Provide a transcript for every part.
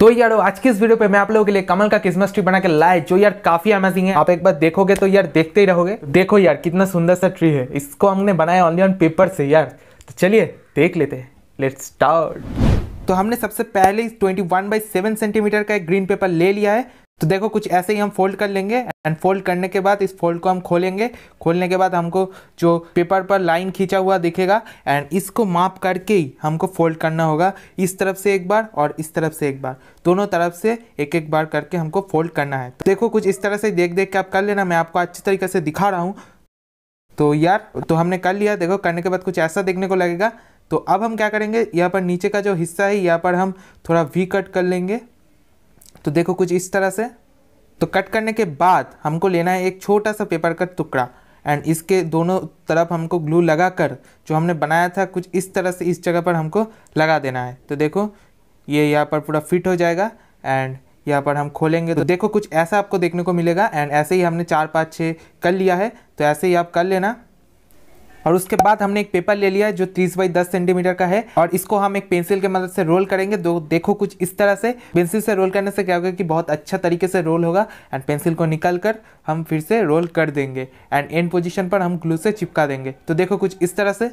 तो यार आज के इस वीडियो पे मैं आप लोगों के लिए कमल का क्रिसमस ट्री बना के लाए जो यार काफी अमेजिंग है आप एक बार देखोगे तो यार देखते ही रहोगे देखो यार कितना सुंदर सा ट्री है इसको हमने बनाया ऑनली ऑन पेपर से यार तो चलिए देख लेते हैं लेट्स स्टार्ट तो हमने सबसे पहले 21 बाई सेवन सेंटीमीटर का एक ग्रीन पेपर ले लिया है तो देखो कुछ ऐसे ही हम फोल्ड कर लेंगे एंड फोल्ड करने के बाद इस फोल्ड को हम खोलेंगे खोलने के बाद हमको जो पेपर पर लाइन खींचा हुआ दिखेगा एंड इसको माप करके ही हमको फोल्ड करना होगा इस तरफ से एक बार और इस तरफ से एक बार दोनों तरफ से एक एक बार करके हमको फोल्ड करना है तो देखो कुछ इस तरह से देख देख के आप कर लेना मैं आपको अच्छी तरीके से दिखा रहा हूँ तो यार तो हमने कर लिया देखो करने के बाद कुछ ऐसा देखने को लगेगा तो अब हम क्या करेंगे यहाँ पर नीचे का जो हिस्सा है यहाँ पर हम थोड़ा वी कट कर लेंगे तो देखो कुछ इस तरह से तो कट करने के बाद हमको लेना है एक छोटा सा पेपर का टुकड़ा एंड इसके दोनों तरफ हमको ग्लू लगा कर जो हमने बनाया था कुछ इस तरह से इस जगह पर हमको लगा देना है तो देखो ये यहाँ पर पूरा फिट हो जाएगा एंड यहाँ पर हम खोलेंगे तो देखो कुछ ऐसा आपको देखने को मिलेगा एंड ऐसे ही हमने चार पाँच छः कर लिया है तो ऐसे ही आप कर लेना और उसके बाद हमने एक पेपर ले लिया है जो 30 बाई 10 सेंटीमीटर का है और इसको हम एक पेंसिल के मदद से रोल करेंगे दो देखो कुछ इस तरह से पेंसिल से रोल करने से क्या होगा कि बहुत अच्छा तरीके से रोल होगा एंड पेंसिल को निकाल कर हम फिर से रोल कर देंगे एंड एंड पोजिशन पर हम ग्लू से चिपका देंगे तो देखो कुछ इस तरह से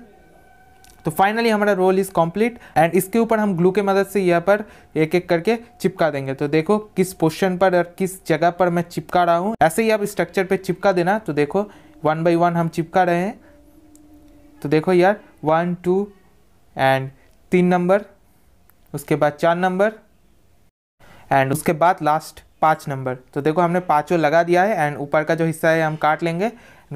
तो फाइनली हमारा रोल इज़ कॉम्प्लीट एंड इसके ऊपर हम ग्लू के मदद से यहाँ पर एक एक करके चिपका देंगे तो देखो किस पोजिशन पर और किस जगह पर मैं चिपका रहा हूँ ऐसे ही आप स्ट्रक्चर पर चिपका देना तो देखो वन बाई वन हम चिपका रहे हैं तो देखो यार वन टू एंड तीन नंबर उसके बाद चार नंबर एंड उसके बाद लास्ट पाँच नंबर तो देखो हमने पाँचों लगा दिया है एंड ऊपर का जो हिस्सा है हम काट लेंगे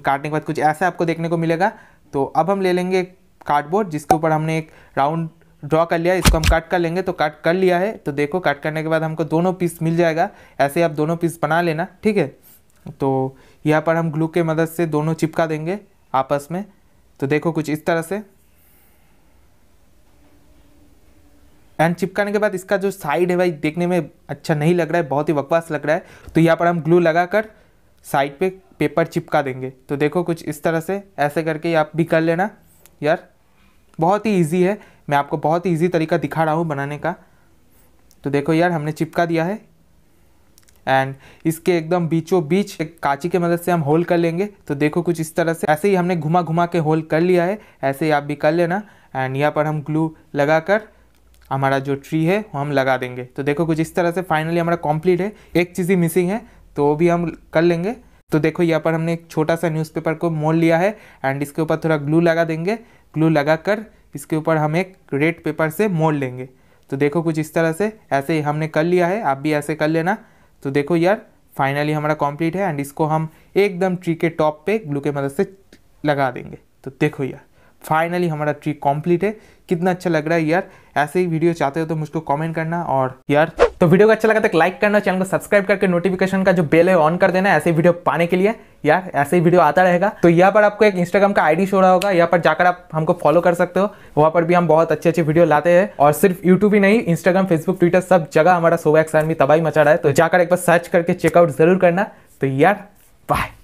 काटने के बाद कुछ ऐसा आपको देखने को मिलेगा तो अब हम ले लेंगे कार्डबोर्ड जिसके ऊपर हमने एक राउंड ड्रॉ कर लिया इसको हम कट कर लेंगे तो कट कर लिया है तो देखो कट करने के बाद हमको दोनों पीस मिल जाएगा ऐसे आप दोनों पीस बना लेना ठीक है तो यहाँ पर हम ग्लू के मदद से दोनों चिपका देंगे आपस में तो देखो कुछ इस तरह से एंड चिपकाने के बाद इसका जो साइड है भाई देखने में अच्छा नहीं लग रहा है बहुत ही बकवास लग रहा है तो यहाँ पर हम ग्लू लगाकर साइड पे पेपर चिपका देंगे तो देखो कुछ इस तरह से ऐसे करके आप भी कर लेना यार बहुत ही ईजी है मैं आपको बहुत ही ईजी तरीका दिखा रहा हूँ बनाने का तो देखो यार हमने चिपका दिया है एंड इसके एकदम बीचों बीच एक कांची के मदद से हम होल कर लेंगे तो देखो कुछ इस तरह से ऐसे ही हमने घुमा घुमा के होल कर लिया है ऐसे ही आप भी कर लेना एंड यहाँ पर हम ग्लू लगा कर हमारा जो ट्री है वो हम लगा देंगे तो देखो कुछ इस तरह से फाइनली हमारा कॉम्प्लीट है एक चीज़ ही मिसिंग है तो वो भी हम कर लेंगे तो देखो यहाँ पर हमने एक छोटा सा न्यूज़पेपर को मोड़ लिया है एंड इसके ऊपर थोड़ा ग्लू लगा देंगे ग्लू लगा कर इसके ऊपर हम एक रेड पेपर से मोड़ लेंगे तो देखो कुछ इस तरह से ऐसे ही हमने कर लिया है आप भी ऐसे कर लेना तो देखो यार फाइनली हमारा कंप्लीट है एंड इसको हम एकदम ट्री के टॉप पे ग्लू के मदद से लगा देंगे तो देखो यार फाइनली हमारा ट्री कंप्लीट है कितना अच्छा लग रहा है यार ऐसे ही वीडियो चाहते हो तो मुझको कमेंट करना और यार तो वीडियो को अच्छा लगा तो लाइक करना चैनल को सब्सक्राइब करके नोटिफिकेशन का जो बेल है ऑन कर देना ऐसे वीडियो पाने के लिए यार ऐसे ही वीडियो आता रहेगा तो यहाँ पर आपको एक इंस्टाग्राम का आईडी शो रहा होगा यहाँ पर जाकर आप हमको फॉलो कर सकते हो वहाँ पर भी हम बहुत अच्छे अच्छे वीडियो लाते हैं और सिर्फ यूट्यूब ही नहीं इंस्टाग्राम फेसबुक ट्विटर सब जगह हमारा सोवैक्स आर्मी तबाही मचा रहा है तो जाकर एक बार सर्च करके चेकआउट जरूर करना तो यार बाय